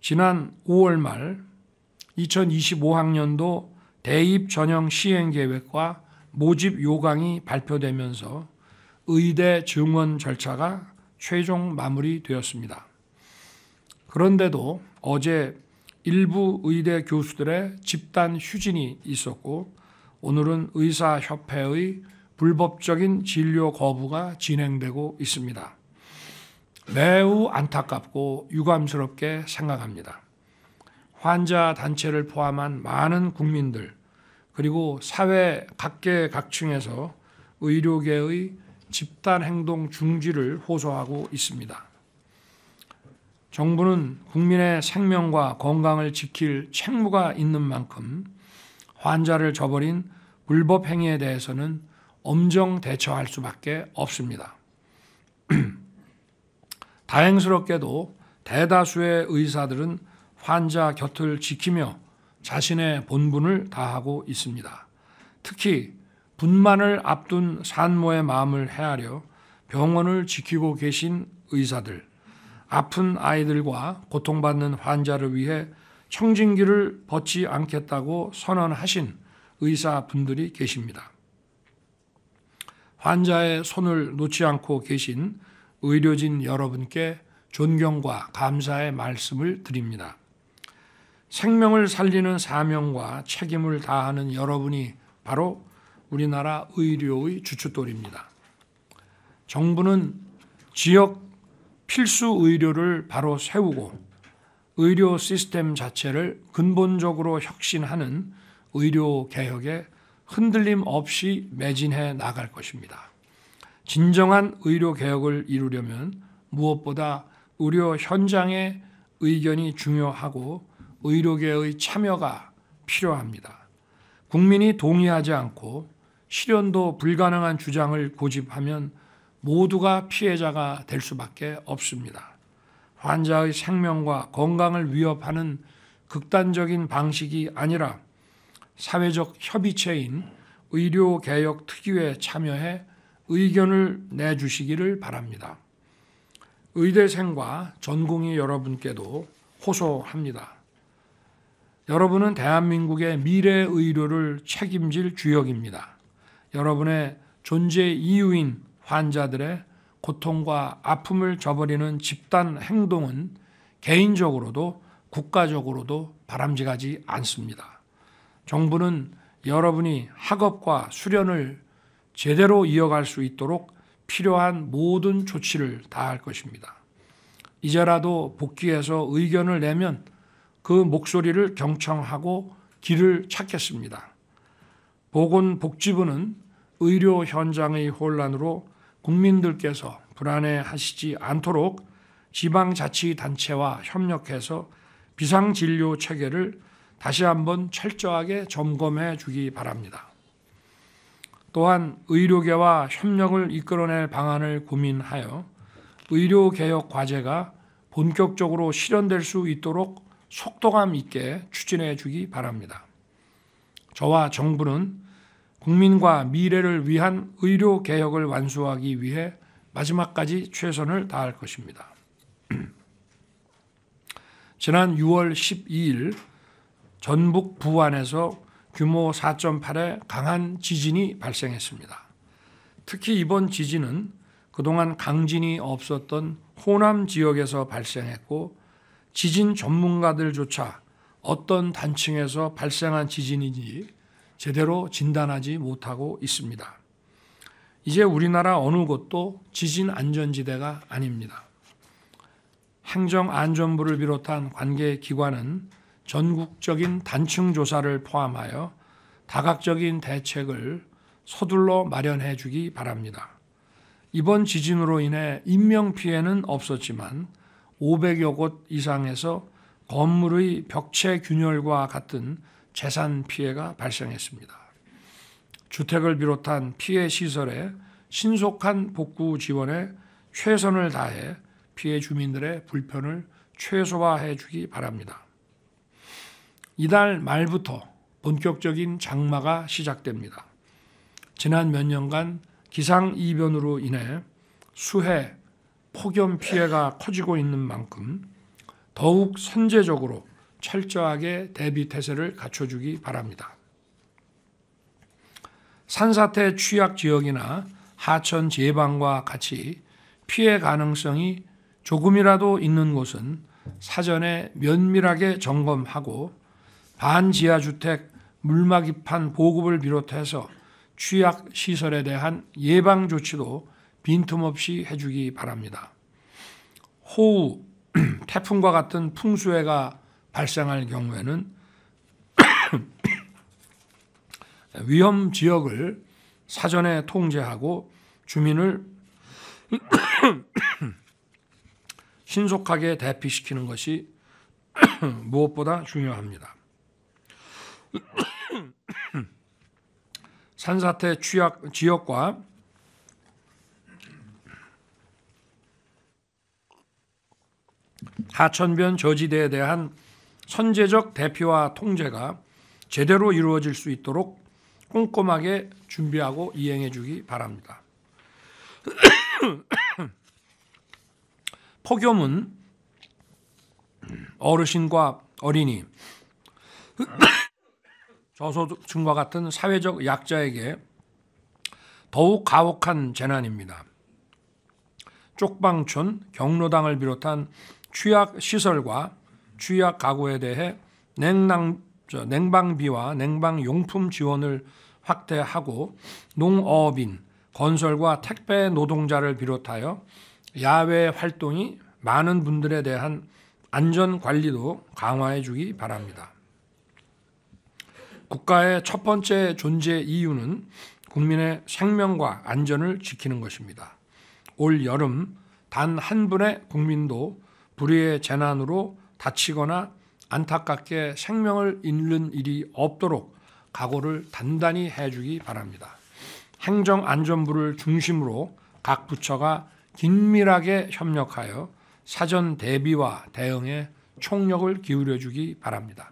지난 5월 말 2025학년도 대입 전형 시행 계획과 모집 요강이 발표되면서 의대 증원 절차가 최종 마무리되었습니다. 그런데도 어제 일부 의대 교수들의 집단 휴진이 있었고 오늘은 의사협회의 불법적인 진료 거부가 진행되고 있습니다. 매우 안타깝고 유감스럽게 생각합니다. 환자 단체를 포함한 많은 국민들 그리고 사회 각계각층에서 의료계의 집단 행동 중지를 호소하고 있습니다. 정부는 국민의 생명과 건강을 지킬 책무가 있는 만큼 환자를 저버린 불법 행위에 대해서는 엄정 대처할 수밖에 없습니다. 다행스럽게도 대다수의 의사들은 환자 곁을 지키며 자신의 본분을 다하고 있습니다. 특히 분만을 앞둔 산모의 마음을 헤아려 병원을 지키고 계신 의사들, 아픈 아이들과 고통받는 환자를 위해 청진기를 벗지 않겠다고 선언하신 의사분들이 계십니다. 환자의 손을 놓지 않고 계신 의료진 여러분께 존경과 감사의 말씀을 드립니다. 생명을 살리는 사명과 책임을 다하는 여러분이 바로 우리나라 의료의 주춧돌입니다. 정부는 지역 필수 의료를 바로 세우고 의료 시스템 자체를 근본적으로 혁신하는 의료 개혁에 흔들림 없이 매진해 나갈 것입니다. 진정한 의료 개혁을 이루려면 무엇보다 의료 현장의 의견이 중요하고 의료계의 참여가 필요합니다. 국민이 동의하지 않고 실현도 불가능한 주장을 고집하면 모두가 피해자가 될 수밖에 없습니다. 환자의 생명과 건강을 위협하는 극단적인 방식이 아니라 사회적 협의체인 의료개혁 특유에 참여해 의견을 내주시기를 바랍니다. 의대생과 전공의 여러분께도 호소합니다. 여러분은 대한민국의 미래 의료를 책임질 주역입니다. 여러분의 존재 이유인 환자들의 고통과 아픔을 저버리는 집단 행동은 개인적으로도 국가적으로도 바람직하지 않습니다. 정부는 여러분이 학업과 수련을 제대로 이어갈 수 있도록 필요한 모든 조치를 다할 것입니다. 이제라도 복귀해서 의견을 내면 그 목소리를 경청하고 길을 찾겠습니다. 보건복지부는 의료 현장의 혼란으로 국민들께서 불안해하시지 않도록 지방자치단체와 협력해서 비상진료 체계를 다시 한번 철저하게 점검해 주기 바랍니다. 또한 의료계와 협력을 이끌어낼 방안을 고민하여 의료개혁 과제가 본격적으로 실현될 수 있도록 속도감 있게 추진해 주기 바랍니다. 저와 정부는 국민과 미래를 위한 의료 개혁을 완수하기 위해 마지막까지 최선을 다할 것입니다. 지난 6월 12일 전북 부안에서 규모 4.8의 강한 지진이 발생했습니다. 특히 이번 지진은 그동안 강진이 없었던 호남 지역에서 발생했고 지진 전문가들조차 어떤 단층에서 발생한 지진인지 제대로 진단하지 못하고 있습니다. 이제 우리나라 어느 곳도 지진 안전지대가 아닙니다. 행정안전부를 비롯한 관계 기관은 전국적인 단층 조사를 포함하여 다각적인 대책을 서둘러 마련해 주기 바랍니다. 이번 지진으로 인해 인명 피해는 없었지만 500여 곳 이상에서 건물의 벽체 균열과 같은 재산 피해가 발생했습니다. 주택을 비롯한 피해 시설에 신속한 복구 지원에 최선을 다해 피해 주민들의 불편을 최소화해 주기 바랍니다. 이달 말부터 본격적인 장마가 시작됩니다. 지난 몇 년간 기상 이변으로 인해 수해, 폭염 피해가 커지고 있는 만큼 더욱 선제적으로 철저하게 대비 태세를 갖춰주기 바랍니다. 산사태 취약 지역이나 하천 제방과 같이 피해 가능성이 조금이라도 있는 곳은 사전에 면밀하게 점검하고 반지하 주택, 물막이판 보급을 비롯해서 취약 시설에 대한 예방 조치도 빈틈없이 해주기 바랍니다. 호우, 태풍과 같은 풍수해가 발생할 경우에는 위험 지역을 사전에 통제하고 주민을 신속하게 대피시키는 것이 무엇보다 중요합니다. 산사태 취약 지역과 하천변 저지대에 대한 선제적 대표와 통제가 제대로 이루어질 수 있도록 꼼꼼하게 준비하고 이행해 주기 바랍니다. 폭염은 어르신과 어린이, 저소득층과 같은 사회적 약자에게 더욱 가혹한 재난입니다. 쪽방촌, 경로당을 비롯한 취약 시설과 취약 가구에 대해 냉랑, 저, 냉방비와 냉방용품 지원을 확대하고 농업인 건설과 택배 노동자를 비롯하여 야외 활동이 많은 분들에 대한 안전 관리도 강화해 주기 바랍니다. 국가의 첫 번째 존재 이유는 국민의 생명과 안전을 지키는 것입니다. 올 여름 단 한 분의 국민도 불의의 재난으로 다치거나 안타깝게 생명을 잃는 일이 없도록 각오를 단단히 해주기 바랍니다. 행정안전부를 중심으로 각 부처가 긴밀하게 협력하여 사전 대비와 대응에 총력을 기울여주기 바랍니다.